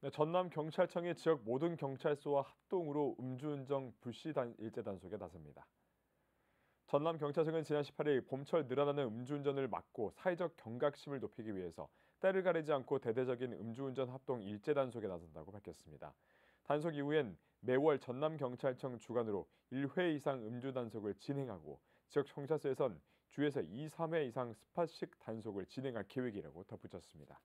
네, 전남 경찰청이 지역 모든 경찰서와 합동으로 음주운전 불시 일제 단속에 나섭니다. 전남 경찰청은 지난 18일 봄철 늘어나는 음주운전을 막고 사회적 경각심을 높이기 위해서 때를 가리지 않고 대대적인 음주운전 합동 일제 단속에 나선다고 밝혔습니다. 단속 이후엔 매월 전남 경찰청 주관으로 1회 이상 음주 단속을 진행하고 지역 경찰서에선 주에서 2, 3회 이상 스팟식 단속을 진행할 계획이라고 덧붙였습니다.